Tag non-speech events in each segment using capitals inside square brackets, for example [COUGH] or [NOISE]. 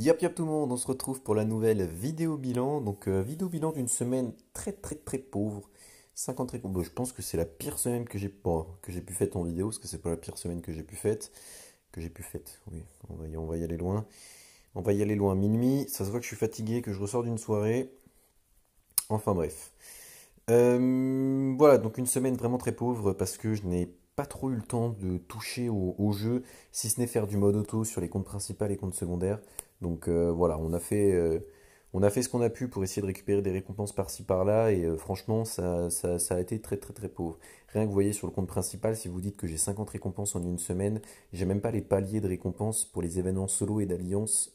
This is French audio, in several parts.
Yap yap tout le monde, on se retrouve pour la nouvelle vidéo bilan. Donc euh, vidéo bilan d'une semaine très très très pauvre. 50 réponses. Je pense que c'est la pire semaine que j'ai que j'ai pu faire en vidéo, parce que c'est pas la pire semaine que j'ai pu faire. Que j'ai pu faire, oui. On va, y, on va y aller loin. On va y aller loin. Minuit, ça se voit que je suis fatigué, que je ressors d'une soirée. Enfin bref. Euh, voilà, donc une semaine vraiment très pauvre parce que je n'ai trop eu le temps de toucher au, jeu, si ce n'est faire du mode auto sur les comptes principales et comptes secondaires. Donc euh, voilà, on a fait, euh, on a fait ce qu'on a pu pour essayer de récupérer des récompenses par-ci par-là, et euh, franchement, ça, ça, ça, a été très très très pauvre. Rien que vous voyez sur le compte principal, si vous dites que j'ai 50 récompenses en une semaine, j'ai même pas les paliers de récompenses pour les événements solo et d'alliance,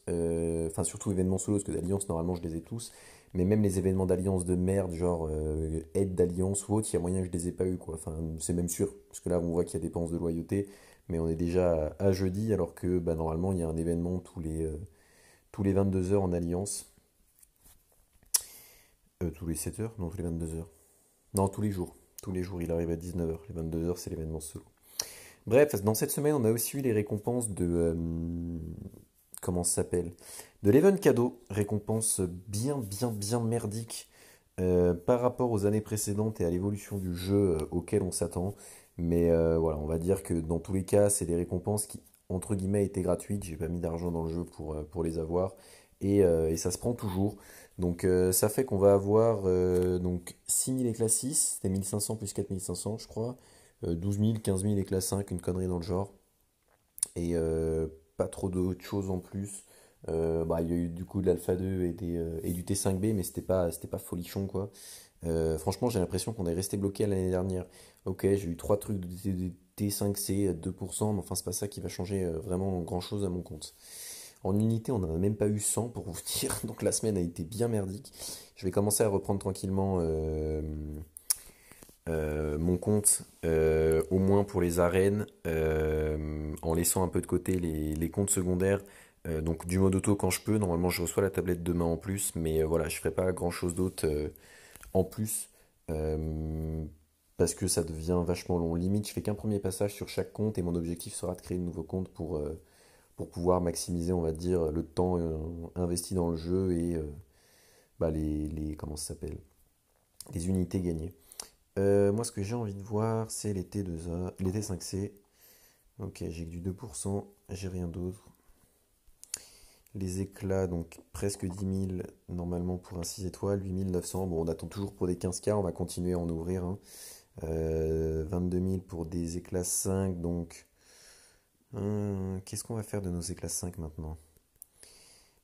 enfin surtout événements solo, parce que d'alliance normalement je les ai tous, mais même les événements d'alliance de merde, genre euh, aide d'alliance ou autre, il y a moyen que je les ai pas eu quoi. Enfin, c'est même sûr, parce que là on voit qu'il y a des penses de loyauté, mais on est déjà à, jeudi alors que bah, normalement il y a un événement tous les, euh, tous les 22 heures en alliance. Euh, tous les 7 heures Non, tous les 22 heures. Non, tous les jours. Tous les jours, il arrive à 19h. Les 22 heures c'est l'événement solo. Bref, dans cette semaine, on a aussi eu les récompenses de, comment ça s'appelle De l'Even Cadeau, récompense bien, bien, bien merdique euh, par rapport aux années précédentes et à l'évolution du jeu euh, auquel on s'attend. Mais euh, voilà, on va dire que dans tous les cas, c'est des récompenses qui, entre guillemets, étaient gratuites. J'ai pas mis d'argent dans le jeu pour, pour les avoir. Et, ça se prend toujours. Donc ça fait qu'on va avoir donc 6000 éclats 6, c'était 1500 plus 4500 je crois, 12000, 15000 éclats 5, une connerie dans le genre. Et pas trop d'autres choses en plus. Euh, bah, il y a eu du coup de l'Alpha 2 euh, et, du T5B, mais c'était pas, c'était pas folichon quoi. Euh, franchement, j'ai l'impression qu'on est resté bloqué l'année dernière. Ok, j'ai eu trois trucs de T5C à 2%, mais enfin, c'est pas ça qui va changer vraiment grand chose à mon compte. En unité, on n'en a même pas eu 100 pour vous [LAUGHS] dire, donc la semaine a été bien merdique. Je vais commencer à reprendre tranquillement euh, mon compte, euh, au moins pour les arènes, euh, en laissant un peu de côté les, comptes secondaires. donc du mode auto quand je peux, normalement je reçois la tablette demain en plus, mais voilà, je ferai pas grand chose d'autre en plus. parce que ça devient vachement long. Limite, je fais qu'un premier passage sur chaque compte et mon objectif sera de créer de nouveaux comptes pour, pour pouvoir maximiser, on va dire, le temps investi dans le jeu et bah, les, comment s'appelle, les unités gagnées. Euh, moi, ce que j'ai envie de voir, c'est les t 2 5 c Ok, j'ai que du 2%, j'ai rien d'autre. Les éclats, donc presque 10 000 normalement pour un 6 étoiles, 8 900. Bon, on attend toujours pour des 15K, on va continuer à en ouvrir. 22 hein. 000 euh, pour des éclats 5, donc. Euh, qu'est-ce qu'on va faire de nos éclats 5 maintenant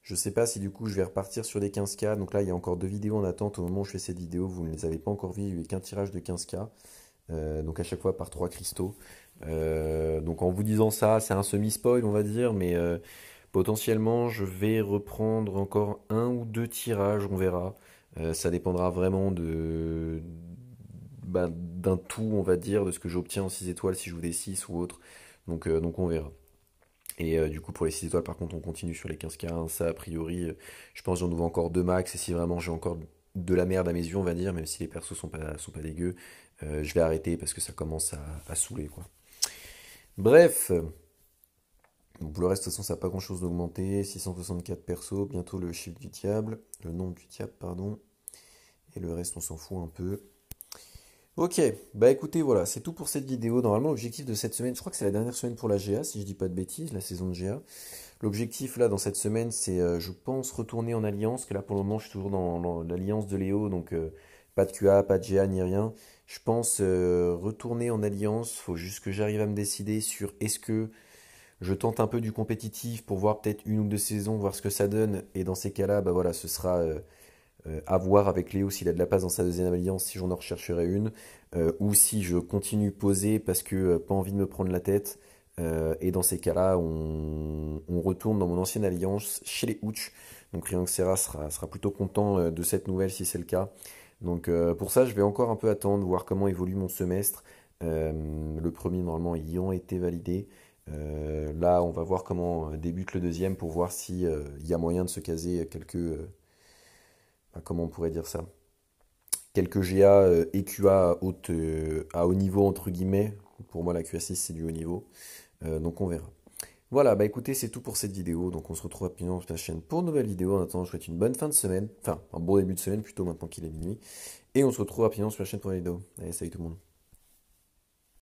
je ne sais pas si du coup je vais repartir sur des 15K. Donc là, il y a encore deux vidéos en attente. Au moment où je fais cette vidéo, vous ne les avez pas encore vues. Il n'y a eu qu'un tirage de 15K. Euh, donc à chaque fois par trois cristaux. Euh, donc en vous disant ça, c'est un semi-spoil, on va dire. Mais euh, potentiellement, je vais reprendre encore un ou deux tirages. On verra. ça dépendra vraiment de bah, d'un tout, on va dire, de ce que j'obtiens en 6 étoiles si je joue des 6 ou autre. Donc, donc on verra. Et euh, du coup, pour les 6 étoiles, par contre, on continue sur les 15 k hein. Ça, a priori, euh, je pense j'en ouvre encore deux max. Et si vraiment j'ai encore de la merde à mes yeux, on va dire, même si les persos sont pas, sont pas dégueux, euh, je vais arrêter parce que ça commence à, saouler. Quoi. Bref. pour le reste, de toute façon, ça n'a pas grand chose d'augmenté. 664 persos, bientôt le chiffre du diable, le nombre du diable, pardon. Et le reste, on s'en fout un peu. Ok, bah écoutez, voilà, c'est tout pour cette vidéo. Normalement, l'objectif de cette semaine, je crois que c'est la dernière semaine pour la GA, si je dis pas de bêtises, la saison de GA. L'objectif là dans cette semaine, c'est, euh, je pense, retourner en alliance, que là pour le moment, je suis toujours dans l'alliance de Léo, donc euh, pas de QA, pas de GA, ni rien. Je pense euh, retourner en alliance, faut juste que j'arrive à me décider sur est-ce que je tente un peu du compétitif pour voir peut-être une ou deux saisons, voir ce que ça donne, et dans ces cas-là, bah voilà, ce sera avoir euh, à voir avec Léo s'il a de la place dans sa deuxième alliance, si j'en rechercherai une, euh, ou si je continue posé parce que euh, pas envie de me prendre la tête. et dans ces cas-là, on, retourne dans mon ancienne alliance chez les Hooch. Donc que Serra sera, sera, plutôt content de cette nouvelle si c'est le cas. Donc pour ça, je vais encore un peu attendre, voir comment évolue mon semestre. le premier, normalement, ayant été validé. là, on va voir comment débute le deuxième pour voir s'il y a moyen de se caser quelques bah, comment on pourrait dire ça Quelques GA et euh, e QA haute, euh, à haut niveau, entre guillemets. Pour moi, la QA6, c'est du haut niveau. Euh, donc on verra. Voilà, bah écoutez, c'est tout pour cette vidéo. Donc on se retrouve rapidement sur la chaîne pour une nouvelle vidéo. En attendant, je vous souhaite une bonne fin de semaine. Enfin, un bon début de semaine plutôt maintenant qu'il est minuit. Et on se retrouve rapidement sur la chaîne pour les vidéo. Allez, salut tout le monde.